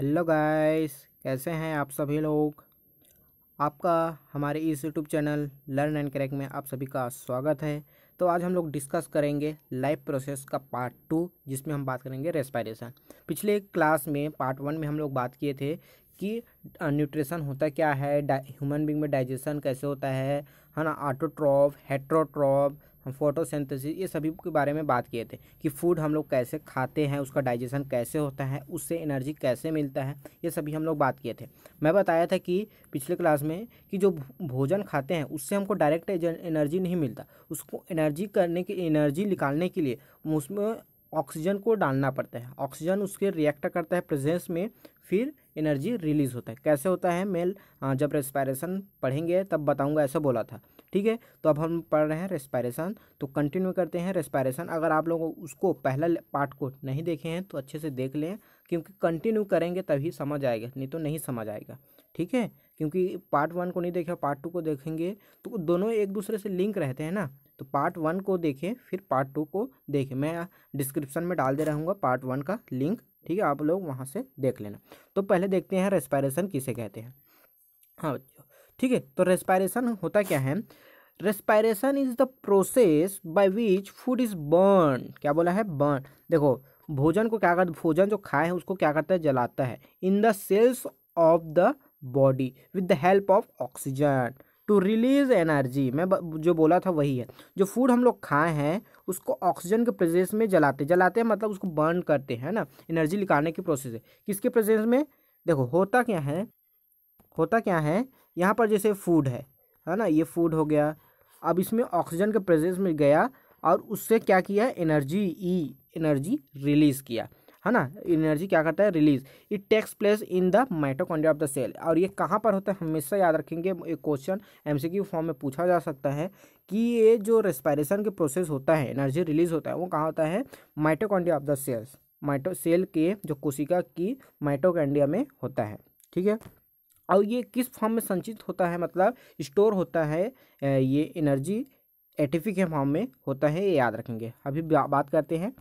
hello guys कैसे हैं आप सभी लोग आपका हमारे इस YouTube channel learn and crack में आप सभी का स्वागत है तो आज हम लोग डिस्कस करेंगे लाइफ प्रोसेस का पार्ट टू जिसमें हम बात करेंगे रेस्पायरेशन पिछले क्लास में पार्ट वन में हम लोग बात किए थे कि न्यूट्रिशन होता क्या है ह्यूमन बींग में डाइजेशन कैसे होता है है ना आटोट्रॉप हेट्रोट्रॉप हम फोटोसिंथेसिस ये सभी के बारे में बात किए थे कि फूड हम लोग कैसे खाते हैं उसका डाइजेशन कैसे होता है उससे एनर्जी कैसे मिलता है ये सभी हम लोग बात किए थे मैं बताया था कि पिछले क्लास में कि जो भोजन खाते हैं उससे हमको डायरेक्ट एनर्जी नहीं मिलता उसको एनर्जी करने की एनर्जी निकालने के लिए उसमें ऑक्सीजन को डालना पड़ता है ऑक्सीजन उसके रिएक्ट करता है प्रेजेंस में फिर एनर्जी रिलीज होता है कैसे होता है मेल जब रेस्पायरेशन पढ़ेंगे तब बताऊंगा ऐसा बोला था ठीक है तो अब हम पढ़ रहे हैं रेस्पायरेशन तो कंटिन्यू करते हैं रेस्पायरेशन अगर आप लोग उसको पहला पार्ट को नहीं देखे हैं तो अच्छे से देख लें क्योंकि कंटिन्यू करेंगे तभी समझ आएगा नहीं तो नहीं समझ आएगा ठीक है क्योंकि पार्ट वन को नहीं देखे पार्ट टू को देखेंगे तो दोनों एक दूसरे से लिंक रहते हैं ना तो पार्ट वन को देखें फिर पार्ट टू को देखें मैं डिस्क्रिप्शन में डाल दे रहूँगा पार्ट वन का लिंक ठीक है आप लोग वहाँ से देख लेना तो पहले देखते हैं रेस्पायरेशन किसे कहते हैं हाँ बच्चों ठीक है तो रेस्पायरेशन होता क्या है respiration is the process by which food is burn क्या बोला है बर्न देखो भोजन को क्या कर भोजन जो खाए हैं उसको क्या करता है जलाता है in the cells of the body with the help of oxygen to release energy मैं जो बोला था वही है जो फूड हम लोग खाए हैं उसको ऑक्सीजन के प्रेजेंस में जलाते जलाते हैं मतलब उसको बर्न करते हैं ना एनर्जी निकालने की प्रोसेस है किसके प्रेजेंस में देखो होता क्या है होता क्या है यहाँ पर जैसे फूड है है ना ये फूड हो गया अब इसमें ऑक्सीजन के प्रेजेंस में गया और उससे क्या किया एनर्जी ई एनर्जी रिलीज़ किया है ना एनर्जी क्या करता है release it takes place in the mitochondria of the cell और ये कहाँ पर होता है हमेशा याद रखेंगे एक क्वेश्चन एमसीक्यू फॉर्म में पूछा जा सकता है कि ये जो रेस्पायरेशन के प्रोसेस होता है एनर्जी रिलीज होता है वो कहाँ होता है mitochondria of the cells mito cell के जो कोशिका की माइटोकॉन्ड्रिया में होता है ठीक है और ये किस फॉर्म में संचित होता है मतलब स्टोर होता है ये एनर्जी एटीपी के फॉर्म में होता है ये याद रखेंगे अभी बात करते हैं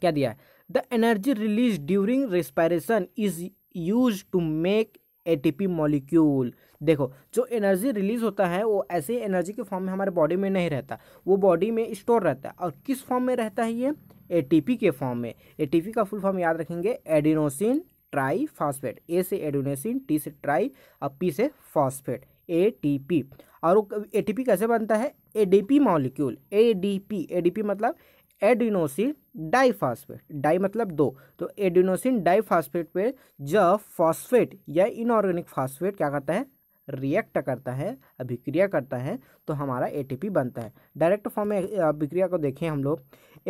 क्या दिया है the energy release during respiration is use to make ATP molecule देखो जो एनर्जी रिलीज होता है वो ऐसे एनर्जी के फॉर्म में हमारे बॉडी में नहीं रहता वो बॉडी में स्टोर रहता है और किस फॉर्म में रहता है ये एटीपी के फॉर्म में एटीपी का फुल फॉर्म याद रखेंगे एडिनोसिन ट्राई फॉस्फेट ए से एडोनेसिन टी से ट्राई और पी से फॉस्फेट पी और पी कैसे बनता है पी मॉलिक्यूल डी पी मतलब एडिनोसिन फॉस्फेट डाई मतलब दो तो एडिनोसिन फॉस्फेट पे जब फॉस्फेट या इनऑर्गेनिक फॉस्फेट क्या करता है रिएक्ट करता है अभिक्रिया करता है तो हमारा एटीपी बनता है डायरेक्ट फॉर्म में अभिक्रिया को देखें हम लोग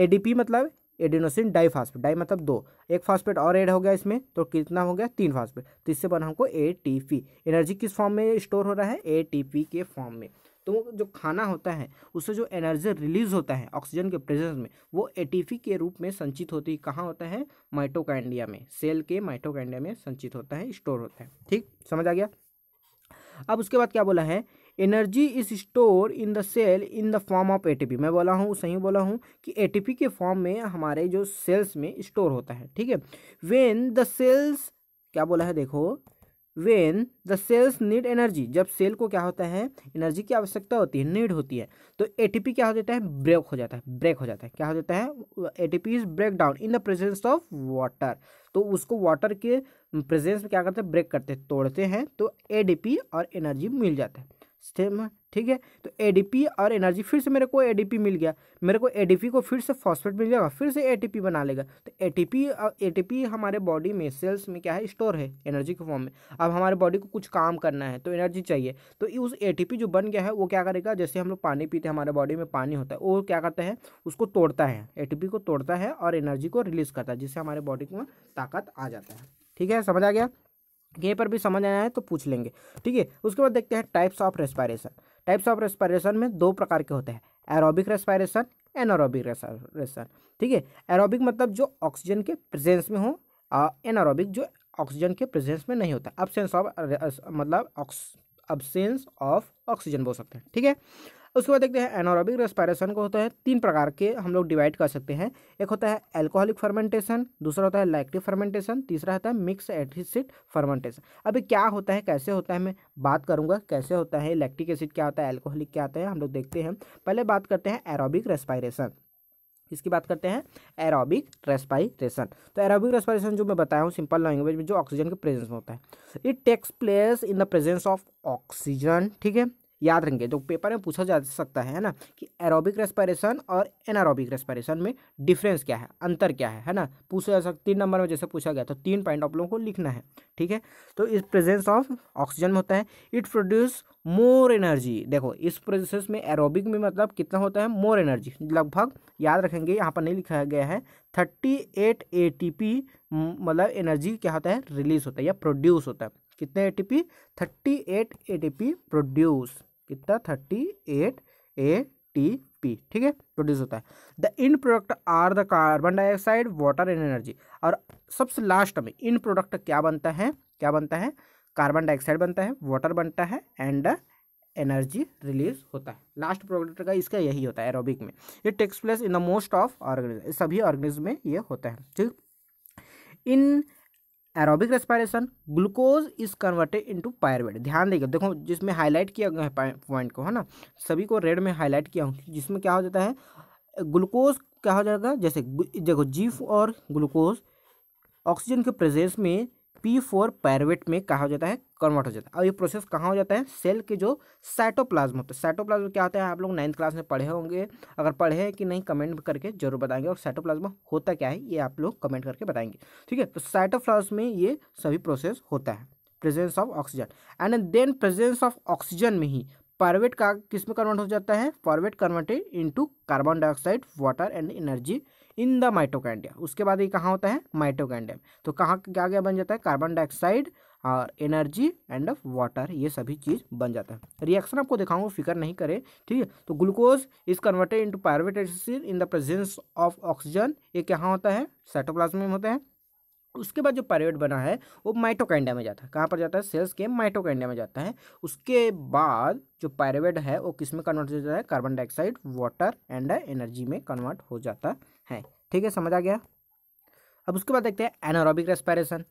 एडीपी मतलब एडिनोसिन डाई फास्फेट डाई मतलब दो एक फास्फेट और ऐड हो गया इसमें तो कितना हो गया तीन फास्फेट तो इससे बना हमको ए एनर्जी किस फॉर्म में स्टोर हो रहा है ए के फॉर्म में तो जो खाना होता है उससे जो एनर्जी रिलीज होता है ऑक्सीजन के प्रेजेंस में वो ए के रूप में संचित होती है कहाँ होता है माइटोकैंडिया में सेल के माइटोकैंडिया में संचित होता है स्टोर होता है ठीक समझ आ गया अब उसके बाद क्या बोला है energy is store in the cell in the form of ATP मैं बोला हूँ सही बोला हूँ कि एटीपी के फॉर्म में हमारे जो सेल्स में स्टोर होता है ठीक है वेन द सेल्स क्या बोला है देखो when the cells need energy जब सेल को क्या होता है एनर्जी की आवश्यकता होती है नीड होती है तो पी क्या हो जाता है ब्रेक हो जाता है ब्रेक हो जाता है क्या हो जाता है P is break down in the presence of water तो उसको वाटर के प्रेजेंस में क्या करते हैं ब्रेक करते हैं तोड़ते हैं तो पी और एनर्जी मिल जाता है स्टेम है ठीक है तो एडीपी और एनर्जी फिर से मेरे को एडीपी मिल गया मेरे को एडीपी को फिर से फॉस्फेट मिल जाएगा फिर से एटीपी बना लेगा तो एटीपी एटीपी हमारे बॉडी में सेल्स में क्या है स्टोर है एनर्जी के फॉर्म में अब हमारे बॉडी को कुछ काम करना है तो एनर्जी चाहिए तो उस ए जो बन गया है वो क्या करेगा जैसे हम लोग पानी पीते हैं हमारे बॉडी में पानी होता है वो क्या करता है उसको तोड़ता है ए को तोड़ता है और एनर्जी को रिलीज करता है जिससे हमारे बॉडी में ताकत आ जाता है ठीक है समझ आ गया कहीं पर भी समझ आया है तो पूछ लेंगे ठीक है उसके बाद देखते हैं types of respiration types of respiration में दो प्रकार के होते हैं एरोबिक रेस्पायरेशन एनारोबिक रेस्पायरेशन ठीक है एरोबिक मतलब जो ऑक्सीजन के प्रेजेंस में हो एनारोबिक जो ऑक्सीजन के प्रेजेंस में नहीं होता अबसेंस ऑफ मतलब अबसेंस ऑफ ऑक्सीजन बोल सकते हैं ठीक है उसके बाद देखते हैं एनोरोबिक रेस्पायरेशन को होता है तीन प्रकार के हम लोग डिवाइड कर सकते हैं एक होता है एल्कोहलिक फर्मेंटेशन दूसरा होता है लैक्टिक फर्मेंटेशन तीसरा होता है मिक्स एसिड फर्मेंटेशन अभी क्या होता है कैसे होता है मैं बात करूंगा कैसे होता है लैक्टिक एसिड क्या होता है एल्कोहलिक क्या होता है हम लोग देखते हैं पहले बात करते हैं एरोबिक रेस्पायरेशन इसकी बात करते हैं एरोबिक रेस्पायरेशन तो एरोबिक रेस्पायरेशन जो मैं बताया हूँ सिंपल लैंग्वेज में जो ऑक्सीजन के प्रेजेंस में होता है it takes place in the presence of oxygen ठीक है याद रखेंगे तो पेपर में पूछा जा सकता है ना कि एरोबिक रेस्पायरेशन और एनारोबिक रेस्पायरेशन में डिफरेंस क्या है अंतर क्या है है ना पूछा जा सकता तीन नंबर में जैसे पूछा गया तो तीन पॉइंट आप लोगों को लिखना है ठीक है तो इस प्रेजेंस ऑफ ऑक्सीजन में होता है इट प्रोड्यूस मोर एनर्जी देखो इस प्रोसेस में एरोबिक में मतलब कितना होता है मोर एनर्जी लगभग याद रखेंगे यहाँ पर नहीं लिखा गया है thirty eight A T P मतलब एनर्जी क्या होता है रिलीज होता है या प्रोड्यूस होता है कितने A T P thirty eight A T P produce कितना thirty eight A T P ठीक है प्रोड्यूस होता है the end product are the carbon dioxide water and energy और सबसे लास्ट में इन प्रोडक्ट क्या बनता है क्या बनता है कार्बन डाइऑक्साइड बनता है वाटर बनता है एंड एनर्जी रिलीज होता है लास्ट प्रोडक्ट का इसका यही होता है एरोबिक में ये takes place in the most of organism सभी ऑर्गेनिज्म में ये होता है ठीक in aerobic respiration glucose is converted into pyruvate ध्यान देगा देखो जिसमें हाईलाइट किया गया है पॉइंट को है ना सभी को रेड में हाईलाइट किया हूँ जिसमें क्या हो जाता है ग्लूकोज क्या हो जाएगा जैसे देखो जीफ और ग्लूकोज ऑक्सीजन के प्रेजेंस में पी फोर पैरवेट में कहा हो जाता है कन्वर्ट हो जाता है अब ये प्रोसेस कहाँ हो जाता है सेल के जो साइटोप्लाज्म होता है साइटोप्लाज्म क्या होता है आप लोग नाइन्थ क्लास में पढ़े होंगे अगर पढ़े हैं कि नहीं कमेंट करके जरूर बताएंगे और साइटोप्लाज्म होता क्या है ये आप लोग कमेंट करके बताएंगे ठीक है तो साइटोप्लाज्म में ये सभी प्रोसेस होता है presence of oxygen and then presence of oxygen में ही पारवेट का किस में कन्वर्ट हो जाता है pyruvate converted into carbon dioxide water and energy in the mitochondria उसके बाद ये कहाँ होता है माइटोकैंडियम तो कहाँ क्या क्या बन जाता है कार्बन डाइऑक्साइड और एनर्जी एंड ऑफ वाटर ये सभी चीज़ बन जाता है रिएक्शन आपको दिखाऊंगा फिकर नहीं करें ठीक है तो glucose is converted into pyruvate acid in the presence of oxygen ये कहाँ होता है साइटोप्लाज्म में होता है उसके बाद जो पायरवेट बना है वो माइटोकैंडिया में जाता है कहाँ पर जाता है सेल्स के माइटोकैंडिया में जाता है उसके बाद जो पायरवेट है वो किस में कन्वर्ट हो जाता है carbon dioxide water and energy में कन्वर्ट हो जाता है है ठीक है समझ आ गया अब उसके बाद देखते हैं एनारोबिक रेस्पायरेशन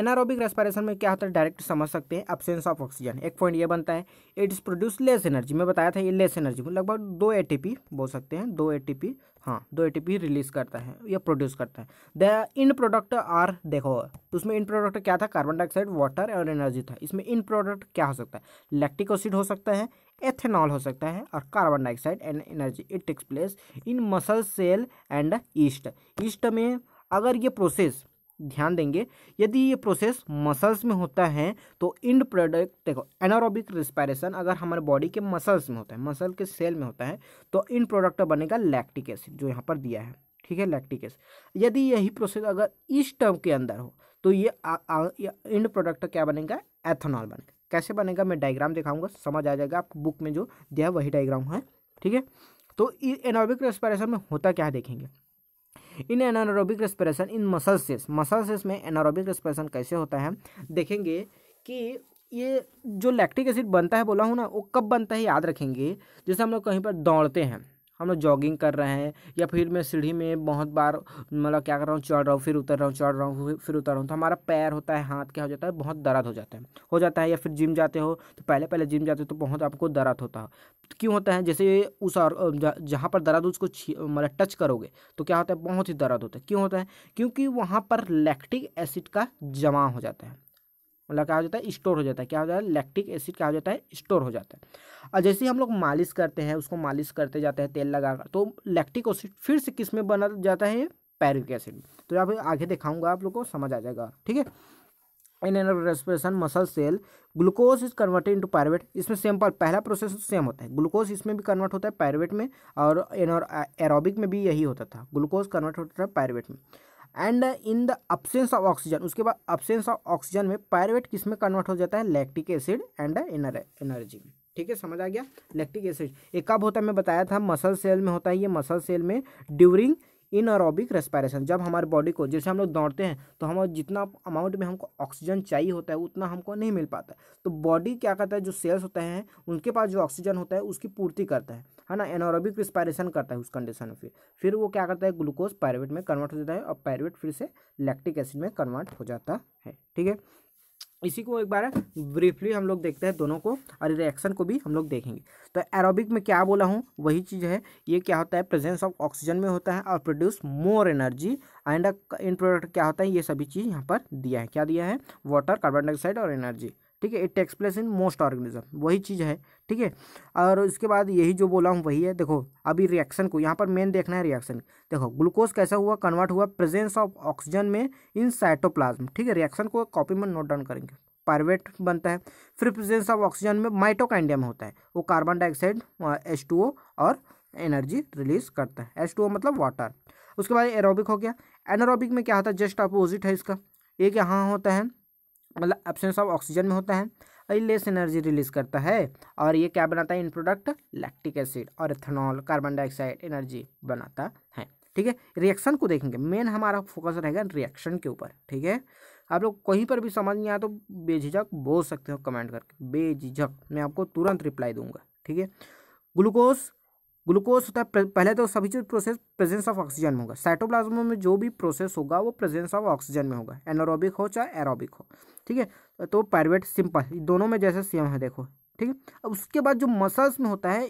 एनारोबिक रेस्पायरेशन में क्या होता है डायरेक्ट समझ सकते हैं एबसेंस ऑफ ऑक्सीजन एक पॉइंट ये बनता है it is produce less energy मैं बताया था ये लेस एनर्जी लगभग दो एटीपी बोल सकते हैं दो एटीपी हाँ दो एटीपी रिलीज करता है या प्रोड्यूस करता है द इन प्रोडक्ट आर देखो उसमें इन प्रोडक्ट क्या था कार्बन डाइऑक्साइड वाटर और एनर्जी था इसमें इन प्रोडक्ट क्या हो सकता है लैक्टिक ओसिड हो सकता है एथेनॉल हो सकता है और carbon dioxide and energy it takes place in muscle cell and yeast yeast में अगर ये प्रोसेस ध्यान देंगे यदि ये प्रोसेस मसल्स में होता है तो इंड प्रोडक्ट देखो एनारोबिक रिस्पायरेशन अगर हमारे बॉडी के मसल्स में होता है मसल के सेल में होता है तो इंड प्रोडक्ट बनेगा लैक्टिक एसिड जो यहाँ पर दिया है ठीक है लैक्टिक एसिड यदि यही प्रोसेस अगर ईस्ट के अंदर हो तो ये इंड प्रोडक्ट क्या बनेगा एथेनॉल बनेगा कैसे बनेगा मैं डायग्राम दिखाऊंगा समझ आ जाएगा आपको बुक में जो दिया वही डायग्राम है ठीक है तो एनोबिक रेस्पिरेशन में होता क्या है देखेंगे इन anaerobic respiration in muscle cess muscle cess में एनारोबिक रेस्पिरेशन कैसे होता है देखेंगे कि ये जो लैक्टिक एसिड बनता है बोला हूँ ना वो कब बनता है याद रखेंगे जैसे हम लोग कहीं पर दौड़ते हैं हम लोग जॉगिंग कर रहे हैं या फिर मैं सीढ़ी में बहुत बार मतलब क्या कर रहा हूँ चढ़ रहा हूँ फिर उतर रहा हूँ चढ़ रहा हूँ फिर उतर रहा हूँ तो हमारा पैर होता है हाथ क्या हो जाता है बहुत दर्द हो जाता है हो जाता है या फिर जिम जाते हो तो पहले पहले जिम जाते हो तो बहुत आपको दर्द होता है तो क्यों होता है जैसे उस और जहाँ पर दर्द उसको मतलब टच करोगे तो क्या होता है बहुत ही दर्द होता है क्यों होता है क्योंकि वहाँ पर लैक्टिक एसिड का जमा हो जाता है मतलब क्या हो जाता है स्टोर हो जाता है क्या हो जाता है लैक्टिक एसिड क्या हो जाता है स्टोर हो जाता है और जैसे ही हम लोग मालिश करते हैं उसको मालिश करते जाते हैं तेल लगाकर तो लैक्टिक एसिड फिर से किस में बना जाता है पैरिक एसिड तो यहाँ पर आगे दिखाऊंगा आप लोग को समझ आ जाएगा ठीक है in an respiration muscle cell glucose is converted into pyruvate इसमें सिंपल पहला प्रोसेस सेम होता है ग्लूकोज इसमें भी कन्वर्ट होता है पैरवेट में और एनोर एरोबिक में भी यही होता था ग्लूकोज कन्वर्ट होता था पैरवेट में and in the absence of oxygen उसके बाद अब्सेंस ऑफ ऑक्सीजन में पायरेट किस में कन्वर्ट हो जाता है लैक्टिक एसिड एंड एनर्जी ठीक है समझ आ गया लैक्टिक एसिड ये कब होता है मैं बताया था मसल सेल में होता है ये मसल सेल में ड्यूरिंग इन अरोबिक रेस्पायरेशन जब हमारे बॉडी को जैसे हम लोग दौड़ते हैं तो हम जितना अमाउंट में हमको ऑक्सीजन चाहिए होता है उतना हमको नहीं मिल पाता तो बॉडी क्या करता है जो सेल्स होते हैं उनके पास जो ऑक्सीजन होता है उसकी पूर्ति करता है है ना एनोरोबिक रिस्पायरेशन करता है उस कंडीशन में फिर फिर वो क्या करता है ग्लूकोज पायरेट में कन्वर्ट हो जाता है और पायरेट फिर से लैक्टिक एसिड में कन्वर्ट हो जाता है ठीक है इसी को एक बार ब्रीफली हम लोग देखते हैं दोनों को और रिएक्शन को भी हम लोग देखेंगे तो एरोबिक में क्या बोला हूँ वही चीज़ है ये क्या होता है प्रेजेंस ऑफ ऑक्सीजन में होता है और produce more energy and end product क्या होता है ये सभी चीज़ यहाँ पर दिया है क्या दिया है वाटर कार्बन डाइऑक्साइड और एनर्जी ठीक है it takes place in most organism वही चीज़ है ठीक है और इसके बाद यही जो बोला हूँ वही है देखो अभी रिएक्शन को यहाँ पर मेन देखना है रिएक्शन देखो ग्लूकोज कैसा हुआ कन्वर्ट हुआ प्रेजेंस ऑफ ऑक्सीजन में इन साइटोप्लाज्म ठीक है रिएक्शन को कॉपी में नोट डाउन करेंगे पारवेट बनता है फिर प्रेजेंस ऑफ ऑक्सीजन में माइटोकाइंडियम होता है वो carbon dioxide H two O और एनर्जी रिलीज करता है एच टू ओ मतलब वाटर उसके बाद एरोबिक हो गया एनारोबिक में क्या होता है जस्ट अपोजिट है इसका एक यहाँ होता है मतलब एब्सेंस ऑफ ऑक्सीजन में होता है और लेस एनर्जी रिलीज करता है और ये क्या बनाता है इन प्रोडक्ट लैक्टिक एसिड और एथेनॉल कार्बन डाइऑक्साइड एनर्जी बनाता है ठीक है रिएक्शन को देखेंगे मेन हमारा फोकस रहेगा रिएक्शन के ऊपर ठीक है आप लोग कहीं पर भी समझ नहीं आया तो बेझिझक बोल सकते हो कमेंट करके बेझिझक मैं आपको तुरंत रिप्लाई दूंगा ठीक है ग्लूकोज ग्लूकोज होता है पहले तो सभी चीज प्रोसेस प्रेजेंस ऑफ ऑक्सीजन में होगा साइटोप्लाज्म में जो भी प्रोसेस होगा वो प्रेजेंस ऑफ ऑक्सीजन में होगा एनोरोबिक हो चाहे एरोबिक हो ठीक है तो पायरवेट सिंपल दोनों में जैसे सेम है देखो ठीक है अब उसके बाद जो मसल्स में होता है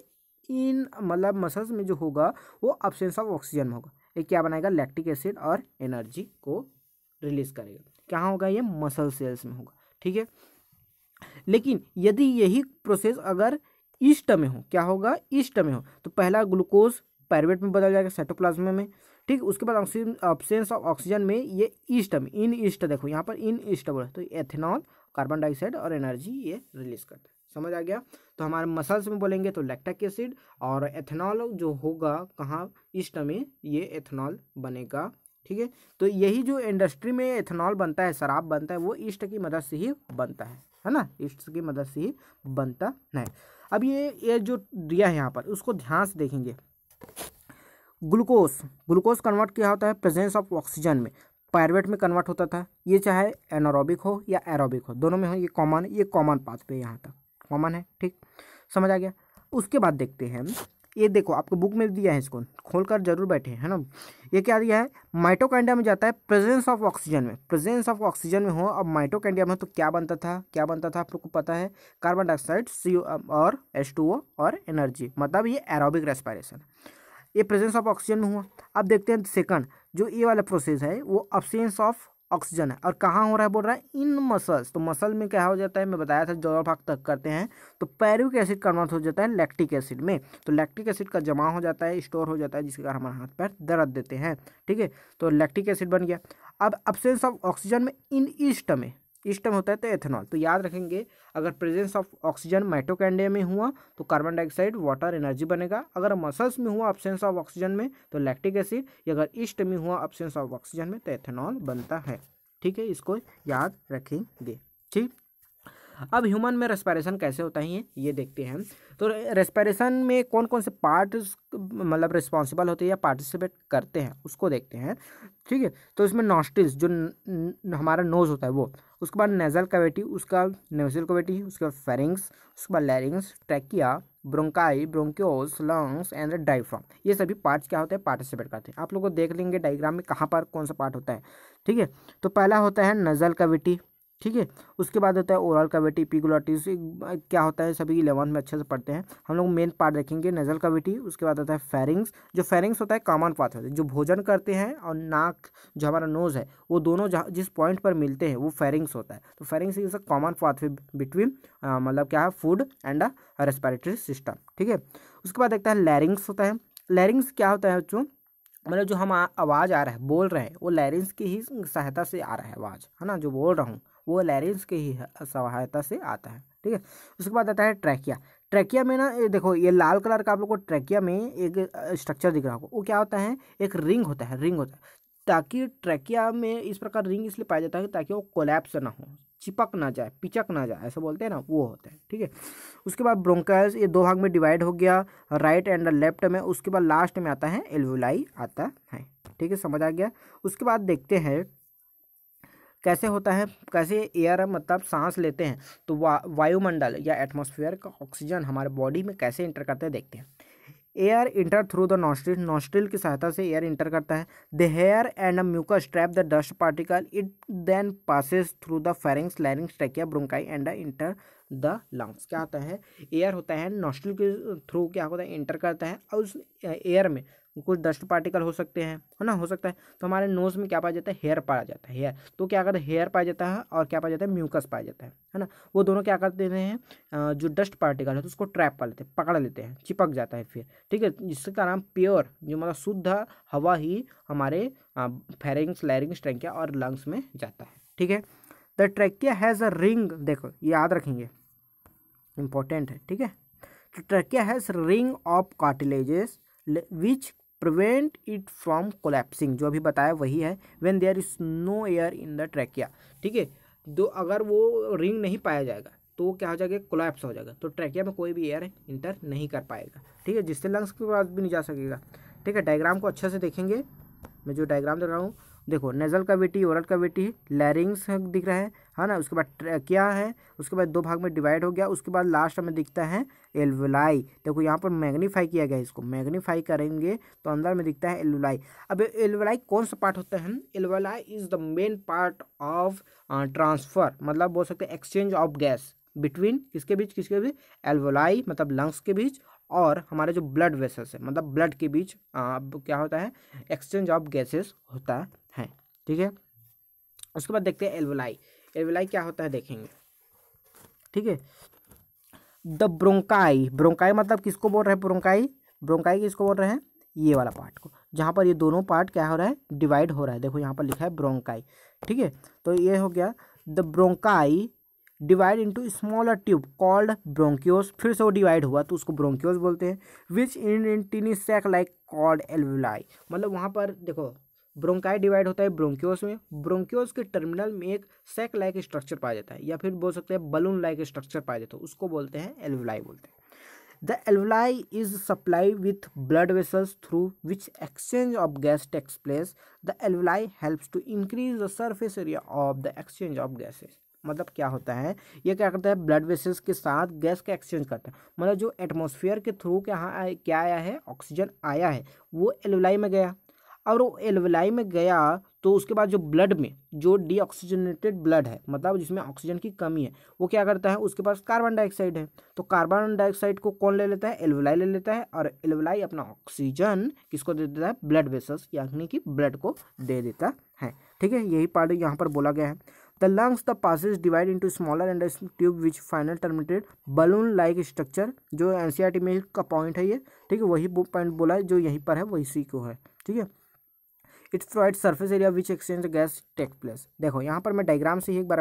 इन मतलब मसल्स में जो होगा वो अब्सेंस ऑफ ऑक्सीजन में होगा ये क्या बनाएगा लैक्टिक एसिड और एनर्जी को रिलीज करेगा क्या होगा ये मसल सेल्स में होगा ठीक है लेकिन यदि यही प्रोसेस अगर ईस्ट में हो क्या होगा ईस्ट में हो तो पहला ग्लूकोज पैरवेट में बदल जाएगा साइटोप्लाज्मा में ठीक उसके बाद ऑक्सीजन अब्सेंस ऑफ ऑक्सीजन में ये ईस्ट में इन ईस्ट देखो यहाँ पर इन ईस्ट बोला तो एथेनॉल कार्बन डाइऑक्साइड और एनर्जी ये रिलीज करता है समझ आ गया तो हमारे मसल्स में बोलेंगे तो लैक्टिक एसिड और एथेनॉल जो होगा कहाँ ईस्ट में ये एथेनॉल बनेगा ठीक है तो यही जो इंडस्ट्री में एथेनॉल बनता है शराब बनता है वो ईस्ट की मदद से ही बनता है है ना ईस्ट की मदद से ही बनता है अब ये ये जो दिया है यहाँ पर उसको ध्यान से देखेंगे ग्लूकोज ग्लूकोस कन्वर्ट क्या होता है प्रेजेंस ऑफ ऑक्सीजन में पायरवेट में कन्वर्ट होता था ये चाहे एनारोबिक हो या एरोबिक हो दोनों में हो ये कॉमन ये कॉमन पाथवे यहाँ तक कॉमन है ठीक समझ आ गया उसके बाद देखते हैं ये देखो आपको बुक में दिया है इसको खोलकर जरूर बैठे है ना ये क्या दिया है माइटोकैंडिया में जाता है प्रेजेंस ऑफ ऑक्सीजन में प्रेजेंस ऑफ ऑक्सीजन में हो अब माइटोकैंडिया में तो क्या बनता था क्या बनता था आप लोग को पता है कार्बन डाइऑक्साइड सी और एच और एनर्जी मतलब ये एरोबिक रेस्पायरेशन ये प्रेजेंस ऑफ ऑक्सीजन में हुआ अब देखते हैं सेकंड जो ये वाला प्रोसेस है वो अब्सेंस ऑफ ऑक्सीजन है और कहाँ हो रहा है बोल रहा है इन मसल्स तो मसल में क्या हो जाता है मैं बताया था जौरा भाग तक करते हैं तो पैरविक एसिड कन्वर्ट हो जाता है लैक्टिक एसिड में तो लैक्टिक एसिड का जमा हो जाता है स्टोर हो जाता है जिसके कारण हमारे हाथ पैर दर्द देते हैं ठीक है तो लैक्टिक एसिड बन गया अब अब्सेंस ऑफ ऑक्सीजन में इन ईस्ट में इस होता है तो एथेनॉल तो याद रखेंगे अगर प्रेजेंस ऑफ ऑक्सीजन माइटोकैंडिया में हुआ तो कार्बन डाइऑक्साइड वाटर एनर्जी बनेगा अगर मसल्स में हुआ ऑब्सेंस ऑफ ऑक्सीजन में तो लैक्टिक एसिड या अगर ईस्ट में हुआ ऑब्सेंस ऑफ ऑक्सीजन में तो एथेनॉल बनता है ठीक है इसको याद रखेंगे ठीक अब ह्यूमन में रेस्पायरेशन कैसे होता है ये देखते हैं तो रेस्पायरेशन में कौन कौन से पार्ट मतलब रिस्पॉन्सिबल होते हैं या पार्टिसिपेट करते हैं उसको देखते हैं ठीक है तो इसमें नॉस्टिल्स जो हमारा नोज़ होता है वो उसके बाद नेजल कवेटी उसका नेजल कवेटी उसके बाद फेरिंग्स उसके बाद larynx trachea bronchi bronchioles lungs and diaphragm ये सभी पार्ट्स क्या होते हैं पार्टिसिपेट करते हैं आप लोग को देख लेंगे डाइग्राम में कहाँ पर कौन सा पार्ट होता है ठीक है तो पहला होता है नजल कविटी ठीक है उसके बाद होता है ओरल कविटी पीगुलाटिस क्या होता है सभी इलेवंथ में अच्छे से पढ़ते हैं हम लोग मेन पार्ट देखेंगे नजल कविटी उसके बाद होता है फेरिंग्स जो फेरिंग्स होता है कॉमन पाथ होता है जो भोजन करते हैं और नाक जो हमारा नोज़ है वो दोनों जिस पॉइंट पर मिलते हैं वो फेरिंग्स होता है तो pharynx is a common path between मतलब क्या है फूड एंड रेस्पिरेटरी सिस्टम ठीक है उसके बाद देखता है लैरिंग्स होता है लैरिंग्स क्या होता है बच्चों मतलब जो हम आवाज़ आ रहा है बोल रहे हैं वो लैरिंग्स की ही सहायता से आ रहा है आवाज़ है ना जो बोल रहा हूँ वो लैरेंस के ही सहायता से आता है ठीक है उसके बाद आता है ट्रैकिया ट्रैकिया में ना देखो ये लाल कलर का आप लोग को ट्रैकिया में एक स्ट्रक्चर दिख रहा होगा वो क्या होता है एक रिंग होता है रिंग होता है ताकि ट्रैकिया में इस प्रकार रिंग इसलिए पाया जाता है ताकि वो कोलैप्स ना हो चिपक ना जाए पिचक ना जाए ऐसा बोलते हैं ना वो होता है ठीक है उसके बाद ब्रोंकाइस ये दो भाग में डिवाइड हो गया राइट एंड लेफ्ट में उसके बाद लास्ट में आता है एल्वुलाई आता है ठीक है समझ आ गया उसके बाद देखते हैं कैसे होता है कैसे एयर मतलब सांस लेते हैं तो वा वायुमंडल या एटमोसफियर का ऑक्सीजन हमारे बॉडी में कैसे इंटर करते हैं देखते हैं air enter through the nostril nostril की सहायता से एयर इंटर करता है the hair and a mucus trap the dust particle it then passes through the pharynx larynx trachea bronchi and enter the lungs क्या होता है एयर होता है नॉस्ट्रिल के थ्रू क्या होता है इंटर करता है और उस एयर में कुछ डस्ट पार्टिकल हो सकते हैं है ना हो सकता है तो हमारे नोज़ में क्या पाया जाता है हेयर पाया जाता है हेयर तो क्या करते हैं हेयर पाया जाता है और क्या पाया जाता है म्यूकस पाया जाता है है ना वो दोनों क्या कर देते हैं जो डस्ट पार्टिकल है तो उसको ट्रैप कर लेते हैं पकड़ लेते हैं चिपक जाता है फिर ठीक है जिसका नाम प्योर जो मतलब शुद्ध हवा ही हमारे फेरिंग्स लैरिंग्स ट्रैकिया और लंग्स में जाता है ठीक है the trachea has a ring देखो याद रखेंगे इंपॉर्टेंट है ठीक है तो trachea has ring of cartilages which prevent it from collapsing जो अभी बताया वही है when there is no air in the trachea ठीक है तो अगर वो रिंग नहीं पाया जाएगा तो वो क्या हो जाएगा कोलैप्स हो जाएगा तो ट्रैकिया में कोई भी एयर इंटर नहीं कर पाएगा ठीक है जिससे लंग्स के पास भी नहीं जा सकेगा ठीक है डायग्राम को अच्छे से देखेंगे मैं जो डायग्राम दे रहा हूँ देखो नेजल कविटी ओरल कविटी लैरिंग्स दिख रहा है है ना उसके बाद क्या है उसके बाद दो भाग में डिवाइड हो गया उसके बाद लास्ट में दिखता है एलवलाई देखो यहाँ पर मैग्नीफाई किया गया इसको मैग्नीफाई करेंगे तो अंदर में दिखता है एलवलाई अब एलवलाई कौन सा पार्ट होता है alveoli is the main part of transfer मतलब बोल सकते हैं एक्सचेंज ऑफ गैस बिटवीन किसके बीच किसके बीच एलवलाई मतलब लंग्स के बीच और हमारे जो ब्लड वेसल्स है मतलब ब्लड के बीच uh, अब क्या होता है एक्सचेंज ऑफ गैसेस होता ठीक है उसके बाद देखते हैं एल्वलाई एल्वलाई क्या होता है देखेंगे ठीक है द ब्रोंकाई ब्रोंकाई मतलब किसको बोल रहे हैं ब्रोंकाई ब्रोंकाई किसको बोल रहे हैं ये वाला पार्ट को जहाँ पर ये दोनों पार्ट क्या हो रहा है डिवाइड हो रहा है देखो यहाँ पर लिखा है ब्रोंकाई ठीक है तो ये हो गया the bronchi divide into smaller tube called bronchioles फिर से वो डिवाइड हुआ तो उसको ब्रोंकियोस बोलते हैं which in in tiny sac like called alveoli मतलब वहाँ पर देखो ब्रोंकाई डिवाइड होता है ब्रोंकियोस में ब्रोंकियोस के टर्मिनल में एक सेक लाइक स्ट्रक्चर पाया जाता है या फिर बोल सकते हैं बलून लाइक स्ट्रक्चर पाया जाता है उसको बोलते हैं एल्वलाई बोलते हैं the alveoli is supply with blood vessels through which exchange of gas takes place the alveoli helps to increase the surface area of the exchange of gases मतलब क्या होता है ये क्या करता है ब्लड वेसल्स के साथ गैस का एक्सचेंज करता है मतलब जो एटमोसफियर के थ्रू क्या क्या आया है ऑक्सीजन आया है वो एल्वलाई में गया और वो एलवलाई में गया तो उसके बाद जो ब्लड में जो डीऑक्सीजनेटेड ब्लड है मतलब जिसमें ऑक्सीजन की कमी है वो क्या करता है उसके पास कार्बन डाइऑक्साइड है तो कार्बन डाइऑक्साइड को कौन ले लेता है एलवलाई ले लेता है और एलवलाई अपना ऑक्सीजन किसको दे देता है ब्लड वेसल्स यानी कि ब्लड को दे देता है ठीक है यही पार्ट यहाँ पर बोला गया है the lungs the passes divide into smaller and tube which final terminated balloon like structure जो एन में का पॉइंट है ये ठीक है वही पॉइंट बोला है जो यहीं पर है वही सी को है ठीक है it's through at surface area which exchange gas take place देखो यहाँ पर मैं डायग्राम से ही एक बार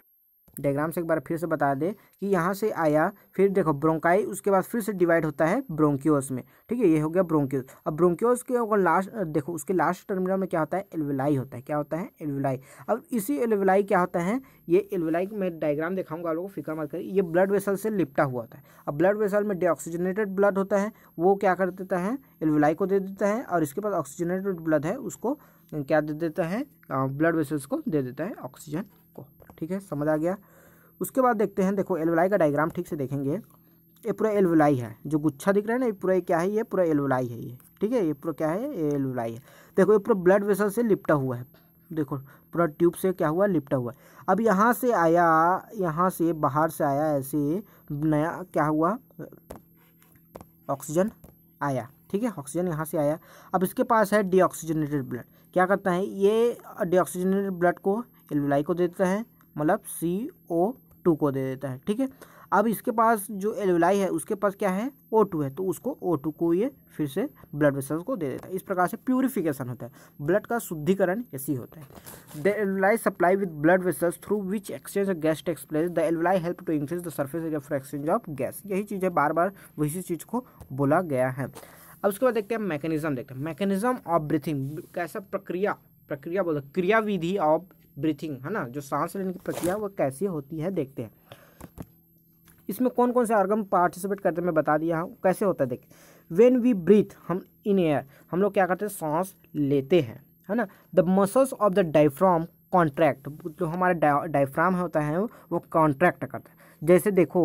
डायग्राम से एक बार फिर से बता दे कि यहाँ से आया फिर देखो ब्रोंकाई उसके बाद फिर से डिवाइड होता है ब्रोंक्योस में ठीक है ये हो गया ब्रोंक्योस अब ब्रोंक्योस के अगर लास्ट देखो उसके लास्ट टर्मिनल में क्या होता है एलविलाई होता है क्या होता है एलविलाई अब इसी एलविलाई क्या होता है ये एलविलाई मैं डायग्राम दिखाऊंगा आप लोगों को फिक्र मत करिए ये ब्लड वेसल से लिपटा हुआ होता है अब ब्लड वेसल में डीऑक्सीजनेटेड ब्लड होता है वो क्या कर देता है एलविलाई को दे देता है और इसके पास ऑक्सीजनेटेड ब्लड है उसको क्या दे देता है ब्लड वेसल्स को दे देता है ऑक्सीजन को ठीक है समझ आ गया उसके बाद देखते हैं देखो एलवलाई का डायग्राम ठीक से देखेंगे ये पूरा एलवलाई है जो गुच्छा दिख रहा है ना ये पूरा क्या है ये पूरा एलवलाई है ये ठीक है ये पूरा क्या है ये एलवलाई है देखो ये पूरा ब्लड वेसल से लिपटा हुआ है देखो पूरा ट्यूब से क्या हुआ लिपटा हुआ है अब यहाँ से आया यहाँ से बाहर से आया ऐसे नया क्या हुआ ऑक्सीजन आया ठीक है ऑक्सीजन यहाँ से आया अब इसके पास है डी ब्लड क्या करता है ये डिऑक्सीजनेटेड ब्लड को एलविलाई को दे देता है मतलब सी ओ टू को दे देता है ठीक है अब इसके पास जो एलविलाई है उसके पास क्या है ओ टू है तो उसको ओ टू को ये फिर से ब्लड वेसल्स को दे देता है इस प्रकार से प्यूरिफिकेशन होता है ब्लड का शुद्धिकरण ऐसी होता है the alveoli supply with blood vessels through which exchange of gas takes place the alveoli help to increase the surface area for exchange of gas यही चीज़ है बार बार वही चीज़ को बोला गया है अब उसके बाद देखते हैं मैकेनिज्म देखते हैं मैकेनिज्म ऑफ ब्रीथिंग कैसा प्रक्रिया प्रक्रिया बोलो क्रियाविधि ऑफ ब्रीथिंग है ना जो सांस लेने की प्रक्रिया वो कैसी होती है देखते हैं इसमें कौन कौन से आर्गम पार्टिसिपेट करते हैं मैं बता दिया हूँ कैसे होता है देखिए वेन वी ब्रीथ हम इन एयर हम लोग क्या करते हैं सांस लेते हैं है ना the muscles of the diaphragm contract जो हमारे डाइफ्राम होता है वो कॉन्ट्रैक्ट करते हैं जैसे देखो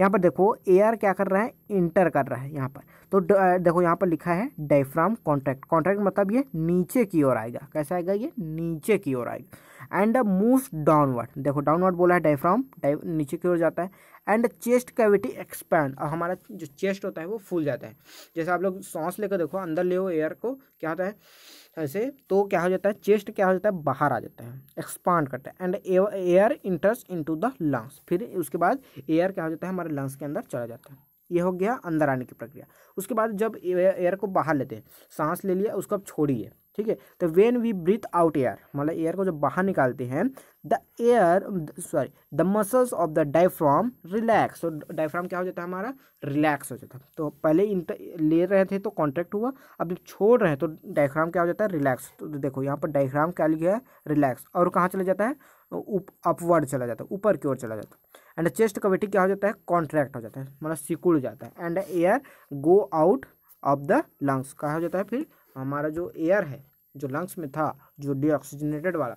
यहाँ पर देखो एयर क्या कर रहा है इंटर कर रहा है यहाँ पर तो देखो यहाँ पर लिखा है डायफ्राम कॉन्ट्रैक्ट कॉन्ट्रैक्ट मतलब ये नीचे की ओर आएगा कैसे आएगा ये नीचे की ओर आएगा एंड मूव्स डाउनवर्ड देखो डाउनवर्ड बोला है डायफ्राम डाइ नीचे की ओर जाता है एंड चेस्ट कैविटी एक्सपैंड और हमारा जो चेस्ट होता है वो फूल जाता है जैसे आप लोग सांस लेकर देखो अंदर ले एयर को क्या होता है ऐसे तो क्या हो जाता है चेस्ट क्या हो जाता है बाहर आ जाता है एक्सपांड करता है and air enters into the lungs फिर उसके बाद एयर क्या हो जाता है हमारे लंग्स के अंदर चला जाता है ये हो गया अंदर आने की प्रक्रिया उसके बाद जब एयर को बाहर लेते हैं सांस ले लिया उसको अब छोड़िए ठीक है तो when we breathe out air मतलब एयर को जब बाहर निकालते हैं the air sorry the muscles of the diaphragm relax तो डायफ्राम क्या हो जाता है हमारा रिलैक्स हो जाता है तो पहले इंटर ले रहे थे तो कॉन्ट्रैक्ट हुआ अब जब छोड़ रहे हैं तो डायफ्राम क्या हो जाता है रिलैक्स तो देखो यहाँ पर डायफ्राम क्या लिखा है रिलैक्स और कहाँ चला जाता है अपवर्ड चला जाता है ऊपर की ओर चला जाता है एंड चेस्ट कविटी क्या हो जाता है कॉन्ट्रैक्ट हो जाता है मतलब सिकुड़ जाता है and air go out of the lungs कहा हो जाता है फिर हमारा जो एयर है जो लंग्स में था जो डीऑक्सीजनेटेड वाला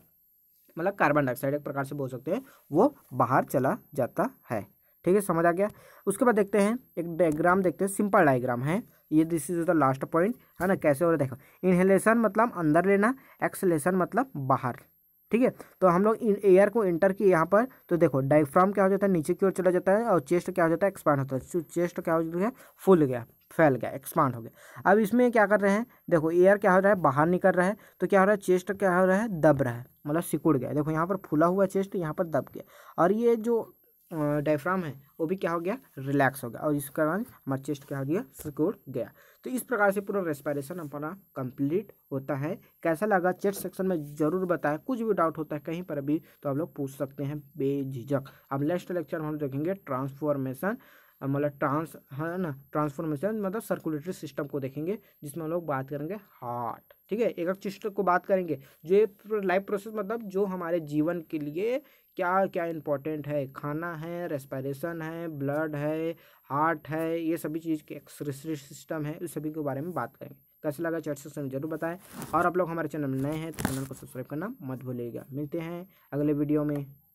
मतलब कार्बन डाइऑक्साइड एक प्रकार से बोल सकते हैं वो बाहर चला जाता है ठीक है समझ आ गया उसके बाद देखते हैं एक डायग्राम देखते हैं सिंपल डायग्राम है ये this is the last point है ना कैसे हो रहा है देखो इनहेलेशन मतलब अंदर लेना एक्सलेशन मतलब बाहर ठीक है तो हम लोग एयर को इंटर किए यहाँ पर तो देखो डायफ्राम क्या हो जाता है नीचे की ओर चला जाता है और चेस्ट क्या हो जाता है एक्सपांड होता है चेस्ट तो क्या हो जाता है फुल गया फैल गया एक्सपांड हो गया अब इसमें क्या कर रहे हैं देखो एयर क्या हो रहा है बाहर निकल रहा है तो क्या हो रहा है चेस्ट क्या हो रहा है दब रहा है मतलब सिकुड़ गया देखो यहाँ पर फूला हुआ चेस्ट यहाँ पर दब गया और ये जो डायफ्राम है वो भी क्या हो गया रिलैक्स हो गया और इसके कारण हमारा चेस्ट क्या हो गया सिकुड़ गया तो इस प्रकार से पूरा रेस्पायरेशन अपना कंप्लीट होता है कैसा लगा चेस्ट सेक्शन में जरूर बताएं कुछ भी डाउट होता है कहीं पर भी तो आप लोग पूछ सकते हैं बेझिझक अब नेक्स्ट लेक्चर में हम देखेंगे ट्रांसफॉर्मेशन मतलब ट्रांस है ना ट्रांसफॉर्मेशन मतलब सर्कुलेटरी सिस्टम को देखेंगे जिसमें हम लोग बात करेंगे हार्ट ठीक है एक चिस्ट को बात करेंगे जो ये लाइफ प्रोसेस मतलब जो हमारे जीवन के लिए क्या क्या इंपॉर्टेंट है खाना है रेस्पायरेशन है ब्लड है हार्ट है ये सभी चीज़ के एक्सरेसरी सिस्टम है उस सभी के बारे में बात करेंगे कैसे लगा चैट से जरूर बताएं और आप लोग हमारे चैनल में नए हैं तो चैनल को सब्सक्राइब करना मत भूलिएगा मिलते हैं अगले वीडियो में